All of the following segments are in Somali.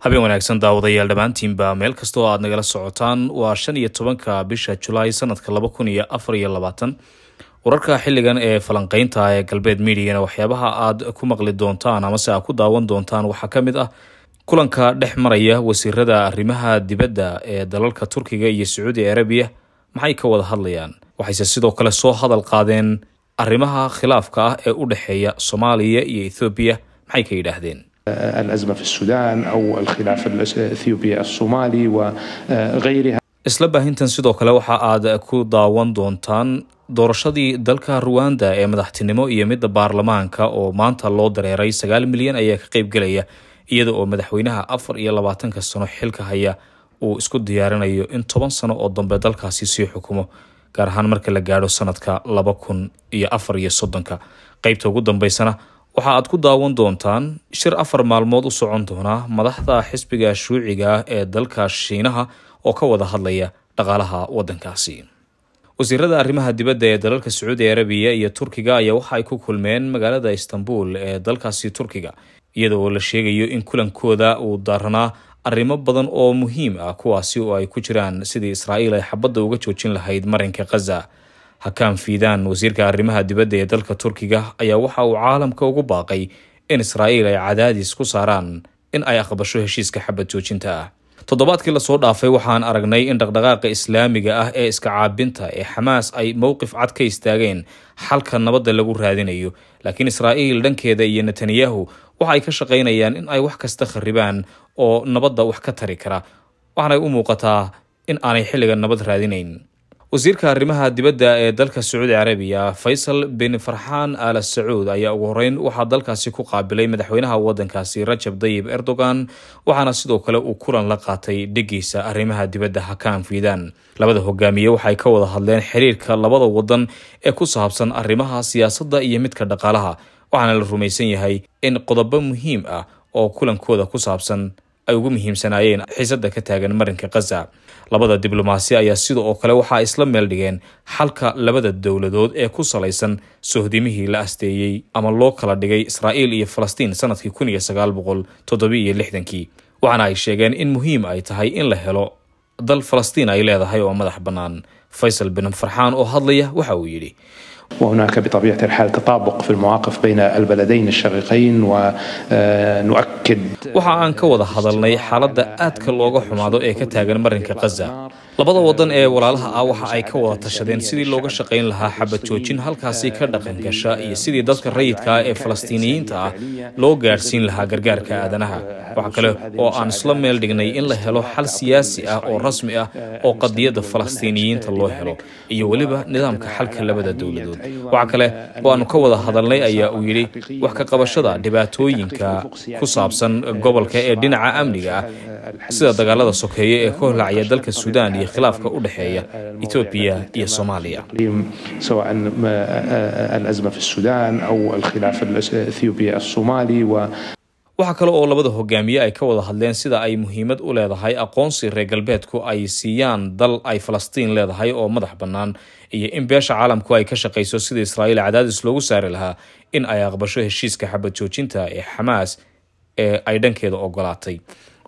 habeen wanaagsan daawadayaal dhammaantiinba meel kastoo aad nagala socotaan waa shan iyo tobanka bisha julaay sanadka laba kun iyo afar iyo labaatan wararka xilligan ee falanqeynta ee galbeed mediana waxyaabaha aad ku maqli doontaan amase aad ku daawan doontaan waxaa ka mid ah kulanka dhex maraya wasiirada arrimaha dibadda ee dalalka turkiga iyo sacuudi arabiya maxay ka wada hadlayaan waxayse sidoo kale soo hadal qaadeen arrimaha khilaafka ah ee u dhexeeya soomaaliya iyo ethoobiya maxay ka yidhaahdeen الأزمة في السودان أو الخلاف الإثيوبي الصومالي وغيرها isla baahintan sidoo kale waxa aad ku daawan doontaan doorashadii dalka ruwanda ee madaxtinimo iyo midda baarlamaanka oo maanta loo dareeray sagaal milyan ayaa ka qaybgelaya iyada oo madaxweynaha afar iyo labaatanka sano xilka haya uu isku diyaarinayo in toban sano oo dambe dalkaasi sii xukumo gaar ahaan marka la gaadho sanadka laba kun iyo afar iyo soddonka qaybta ugu dambeysana waxa aad ku daawan doontaan shir afar maalmood u socon doona madaxda xisbiga shuuciga ah ee dalka shiinaha oo ka wada hadlaya dhaqaalaha waddankaasi wasiirada arrimaha dibadda ee dalalka sacuudi arabiya iyo turkiga ayaa waxa ay ku kulmeen magaalada istanbul ee dalkaasi turkiga iyadoo la sheegayo in kulankooda uu daaranaa arrimo badan oo muhiim ah kuwaasi oo ay ku jiraan sidii israa'iil ay xabadda uga joojin lahayd marinka khaza hakaan fiidan wasiirka arrimaha dibadda ee dalka turkiga ayaa waxa uu caalamka ugu baaqay in israa'iil ay cadaadis ku saaraan in ay aqbasho heshiiska xabad joojinta ah toddobaadkii lasoo dhaafay waxaan aragnay in dhaqdhaqaaqa islaamiga ah ee iska caabinta ee xamaas ay mowqif cad ka istaageen xalka nabadda lagu raadinayo laakiin israa'iil dhankeeda iyo netanyahu waxa ay ka shaqaynayaan in ay wax kasta kharibaan oo nabadda wax ka tari kara waxaanay u muuqataa in aanay xilliga nabad raadinayn wasiirka arrimaha dibadda ee dalka sacuudi carabiya faysal bin farxaan al sacuud ayaa ugu horeyn waxaa dalkaasi ku qaabilay madaxweynaha waddankaasi rajab dayib erdogan waxaana sidoo kale uu kulan la qaatay dhegiisa arrimaha dibadda hakaan fiidan labada hogaamiye waxay ka wada hadleen xiriirka labada waddan ee ku saabsan arrimaha siyaasadda iyo midka dhaqaalaha waxaana la rumaysan yahay in qodobo muhiim ah oo kulankooda ku saabsan ay ugu muhiimsanaayeen xiisada ka taagan marinka khaza labada diblomaasi ayaa sida oo kale waxaa isla meel dhigeen xalka labada dowladood ee ku salaysan sohdimihii la asteeyey ama loo kala dhigay israa'iil iyo falastiin sanadkii kun iyo sagaal boqol iyo lixdankii waxaana ay sheegeen in muhiim ay tahay in la helo dal falastiin ay leedahay oo madax bannaan faysal bin farxaan oo hadlaya waxa uu yidhi وهناك بطبيعه الحال تطابق في المواقف بين البلدين الشقيقين ونؤكد وحا ان كو حالة حدلني حالده اد كلوغه حمادو اي كتاغن مرينك غزه labada wadan ee walaalaha ah waxa ay ka wada tashadeen sidii looga shaqayn lahaa xabad joojin halkaasi ka dhaqan gasha iyo sidii dadka rayidka ee falastiiniyiinta ah loo gaadhsiin lahaa gargaarka aadanaha waxa kale oo aan isla meel dhignay in la helo xal siyaasi ah oo rasmi ah oo qadiyadda falastiiniyiinta loo helo iyo weliba nidaamka xalka labada dowladood waxa kale oo aanu ka wada hadalnay ayaa uu yidhi wax ka qabashada dhibaatooyinka ku saabsan gobolka ee dhinaca amniga ah sida dagaalada sokeeye ee ka horlacaya dalka suudaan iyo khilaafka u dhexeeya Ethiopia iyo Soomaaliya سواء waxaa kale oo labada hogaamiye ay ka wada hadleen sida ay muhiimad u leedahay aqoonsi reer galbeedku ay siiyaan dal ay falastiin leedahay oo madax bannaan iyo in beesha caalamku ay ka shaqeyso sida israa'iil cadaadis loogu saari lahaa in ay aqbasho heshiiska xabad joojinta ee xamaas ee ay dhankeeda ogolaatay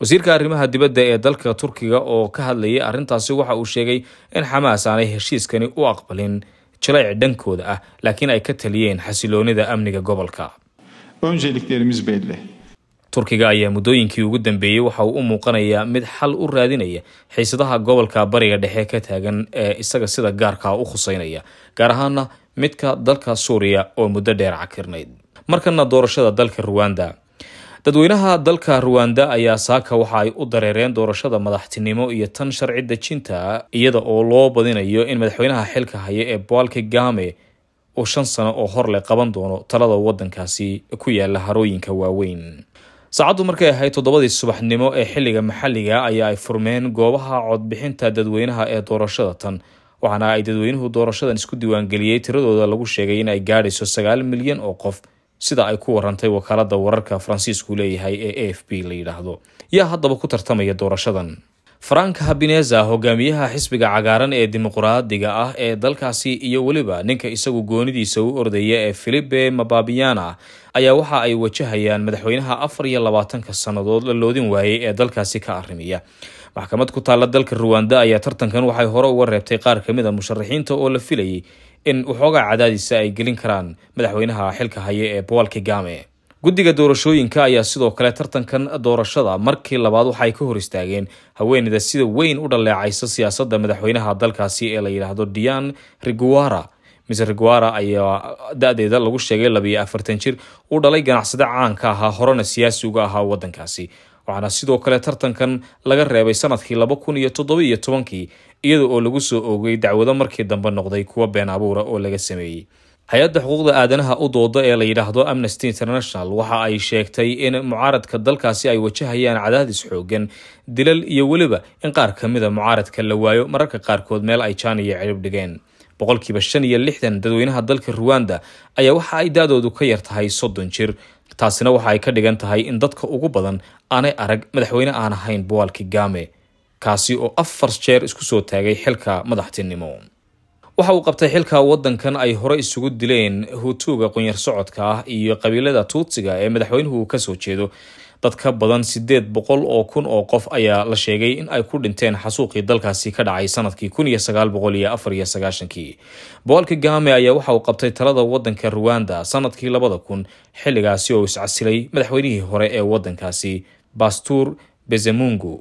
wasiirka arrimaha dibadda ee dalka turkiga oo ka hadlayay arintaasi waxa uu sheegay in xamaas aanay heshiiskani u aqbalin jilayc dhankooda ah laakiin ay ka taliyeen xasiloonida amniga gobolka turkiga ayaa muddooyinkii ugu dambeeyey waxa uu u muuqanayaa mid xal u raadinaya xiisadaha gobolka bariga dhexe ka taagan ee isaga sida gaarkaa u khuseynaya gaar ahaana midka dalka suuriya oo muddo dheer cakirnayd markana doorashada dalka ruwanda dadweynaha dalka ruwanda ayaa saaka waxa ay u dareereen doorashada madaxtinimo iyo tan sharci dejinta iyada oo loo badinayo in madaxweynaha xilka haya ee boal kagame uu shan sano oo horle qaban doono talada wadankaasi ku yaala harooyinka waaweyn saacaddu markay ahayd toddobadii subaxnimo ee xilliga maxalliga ayaa ay furmeen goobaha codbixinta dadweynaha ee doorashada tan waxaana ay dadweynuhu doorashadan isku diiwaangeliyey tiradooda lagu sheegay in ay gaadhayso sagaal milyan oo qof sida ay ku warantay wakaalada wararka faransiisku leeyahay ee a f b la yidhaahdo yaa haddaba ku tartamaya doorashadan frank habineza hogaamiyaha xisbiga cagaaran ee dimuqraadiga ah ee dalkaasi iyo weliba ninka isagu goonidiisa u ordaya ee filipe mababiana ayaa waxa ay wajahayaan madaxweynaha afar iyo labaatanka sannadood la loodin waayey ee dalkaasi ka arimiya maxkamad ku taalla dalka ruwanda ayaa tartankan waxay hore uga reebtay qaar ka mid a musharaxiinta oo la filayay in waxoogaa cadaadiisa ay gelin karaan madaxweynaha xilka haye ee bool kigame guddiga doorashooyinka ayaa sidoo kale tartankan doorashada markii labaad waxay ka hor istaageen haweeneyda sida weyn u dhaleecaysa siyaasadda madaxweynaha dalkaasi ee la yidhaahdo dian riguara mise riguara ayaa da-deeda lagu sheegay labiyo afartan jir u dhalay ganacsade caanka ahaa horena siyaasi uga ahaa waddankaasi waxaana sidoo kale tartankan laga reebay sanadkii laba kun iyo toddobiiyo tobankii iyada oo lagu soo oogay dacwado markii dambe noqday kuwo been abuura oo laga sameeyey hay-adda xuquuqda aadanaha u dooda ee la yidhaahdo amnesty international waxa ay sheegtay in mucaaradka dalkaasi ay wajahayaan cadaadis xooggan dilal iyo weliba in qaar ka mida mucaaradka la waayo mararka qaarkood meel ay jaaniya cilib dhigeen boqolkiiba shan iyo lixdan dadweynaha dalka ruwanda ayaa waxa ay da-doodu ka yartahay soddon jir taasina waxa ay ka dhigan tahay in dadka ugu badan aanay arag madaxweyne aan ahayn buwaal kigame kaasi oo afar jeer isku soo taagay xilka madaxtinimo waxa uu qabtay xilka waddankan ay hore isugu dileen hutuuga qunyar socodka ah iyo qabiilada tuutsiga ee madaxweynuhu kasoo jeedo dad ka badan sideed boqol oo kun oo qof ayaa la sheegay in ay ku dhinteen xasuuqii dalkaasi ka dhacay sanadkii kun iyo sagaal boqol iyo afar iyo sagaashankii boqol kagame ayaa waxa uu qabtay talada waddanka ruwanda sanadkii labada kun xilligaasi oo is casilay madaxweynihii hore ee wadankaasi bastuur bezemungu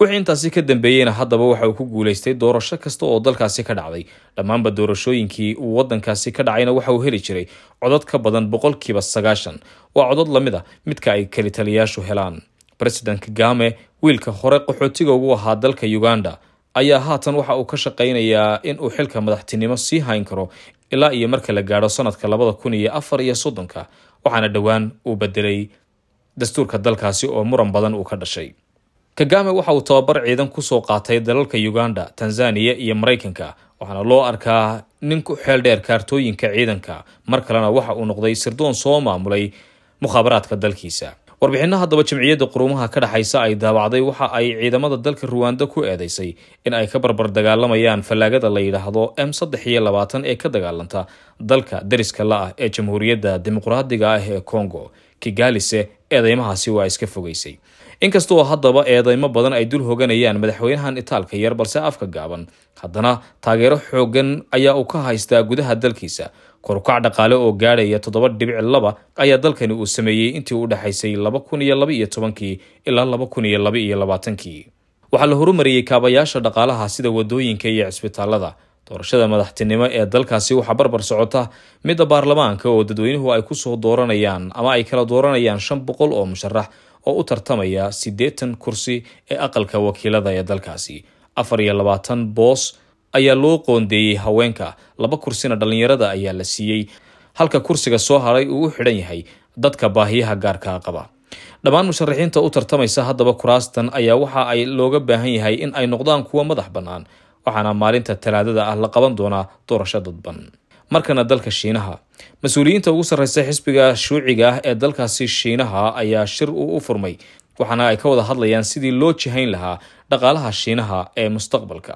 wixii intaasi ka dambeeyeyna haddaba waxa uu ku guuleystay doorasho kasta oo dalkaasi ka dhacday dhammaanba doorashooyinkii uu waddankaasi ka dhacayna waxa uu heli jiray codad ka badan boqolkiiba sagaashan waa codod la mid a ah midka ay kalitaliyaashu helaan president kagame wiilka hore qaxootiga ugu ahaa dalka uganda ayaa haatan waxa uu ka shaqaynayaa in uu xilka madaxtinimo sii hayn karo ilaa iyo marka la gaadho sanadka labada kun iyo afar iyo soddonka waxaana dhowaan uu bedelay dastuurka dalkaasi oo muran badan uu ka dhashay kagame waxa uu tababar ciidan kusoo qaatay dalalka uganda tanzania iyo maraykanka waxaana loo arkaa nin ku xeeldheer kaartooyinka ciidanka mar kalena waxa uu noqday sirdoon soo maamulay mukhaabaraadka dalkiisa warbixinna haddaba jamciyadda quruumaha ka dhexaysa ay daabacday waxa ay ciidamada dalka ruwanda ku eedeysay in ay ka barbar dagaalamayaan fallaagada la yidhaahdo m saddex iyo labaatan ee ka dagaalanta dalka deriska la-ah ee jamhuuriyadda dimuqraadiga ah ee congo kigaalise eedeymahaasi waa iska fogeysay inkastoo haddaba eedeymo badan ay dul hoganayaan madaxweynahan itaalka yar balse afka gaaban haddana taageero xooggan ayaa uu ka haystaa gudaha dalkiisa korukac dhaqaale oo gaadhaya toddoba dhibic laba ayaa dalkani uu sameeyey intii u dhexaysay laba kun iyo laba iyo tobankii ilaa laba kun iyo laba iyo labaatankii waxaa la horumariyey kaabayaasha dhaqaalaha sida wadooyinka iyo cisbitaalada doorashada madaxtinimo ee dalkaasi waxaa barbar socota midda baarlamaanka oo dadweynuhu ay ku soo dooranayaan ama ay kala dooranayaan shan boqol oo musharax oo u tartamaya siddeetan kursi ee aqalka wakiilada ee dalkaasi afar iyo labaatan boos ayaa loo qoondeeyey haweenka laba kursina dhallinyarada ayaa la siiyey halka kursiga soo haray uu u xidhan yahay dadka baahiyaha gaarkaa ah qaba dhammaan musharaxiinta u tartamaysa haddaba kuraastan ayaa waxa ay looga baahan yahay in ay noqdaan kuwa madax bannaan waxaana maalinta talaadada ah la qaban doonaa doorasho dadban markana dalka shiinaha mas-uuliyiinta ugu sarreysa xisbiga shuuciga ah ee dalkaasi shiinaha ayaa shir uu u furmay waxaana ay ka wada hadlayaan sidii loo jihayn lahaa dhaqaalaha shiinaha ee mustaqbalka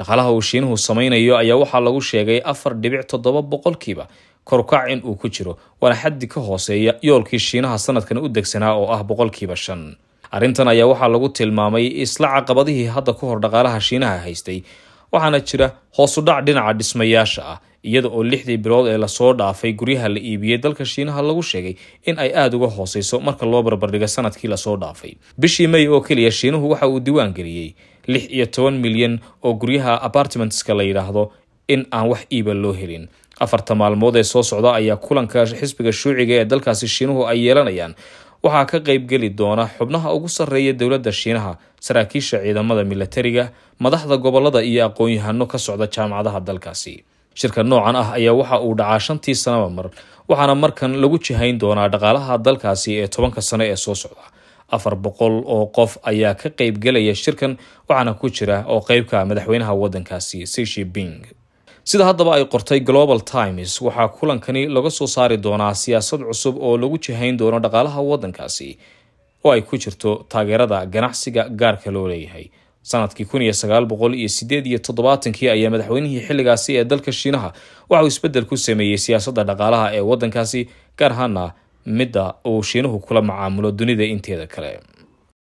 dhaqaalaha uu shiinuhu samaynayo ayaa waxaa lagu sheegay afar dhibic toddoba boqolkiiba korkaac in uu ku jiro waana xaddi ka hooseeya yoolkii shiinaha sanadkan u degsanaa oo ah boqolkiiba shan arrintan ayaa waxaa lagu tilmaamay isla caqabadihii hadda ka hor dhaqaalaha shiinaha haystay waxaana jira hoosudhac dhinaca dhismayaasha ah iyada oo lixdii bilood ee lasoo dhaafay guryaha la iibiyey dalka shiinaha lagu sheegay in ay aada uga hoosayso marka loo barbardhigo sanadkii lasoo dhaafay bishii may oo keliya shiinuhu waxa uu diiwaan geliyey lix iyo toban milyan oo guryaha apartimentska la yidhaahdo in aan wax iiba loo helin afarta maalmood ee soo socda ayaa kulanka xisbiga shuuciga ee dalkaasi shiinuhu ay yeelanayaan waxaa ka qaybgeli doona xubnaha ugu sarreeya dowladda shiinaha saraakiisha ciidamada milatariga madaxda gobollada iyo aqoon-yahano ka socda jaamacadaha dalkaasi shirka noocan ah ayaa waxa uu dhacaa shantii sanaba mar waxaana markan lagu jihayn doonaa dhaqaalaha dalkaasi ee tobanka sano ee soo socda afar boqol oo qof ayaa ka qaybgelaya shirkan waxaana ku jira oo qeybka ah madaxweynaha waddankaasi sishiping sida haddaba ay qortay global times waxaa kulankani laga soo saari doonaa siyaasad cusub oo lagu jihayn doono dhaqaalaha waddankaasi oo ay ku jirto taageerada ganacsiga gaarka loo leeyahay sanadkii kun iyo sagaal boqol iyo sideed iyo toddobaatankii ayaa madaxweynihii xilligaasi ee dalka shiinaha waxauu isbeddel ku sameeyey siyaasadda dhaqaalaha ee waddankaasi gaar ahaana midda uu shiinuhu kula macaamulo dunida inteeda kale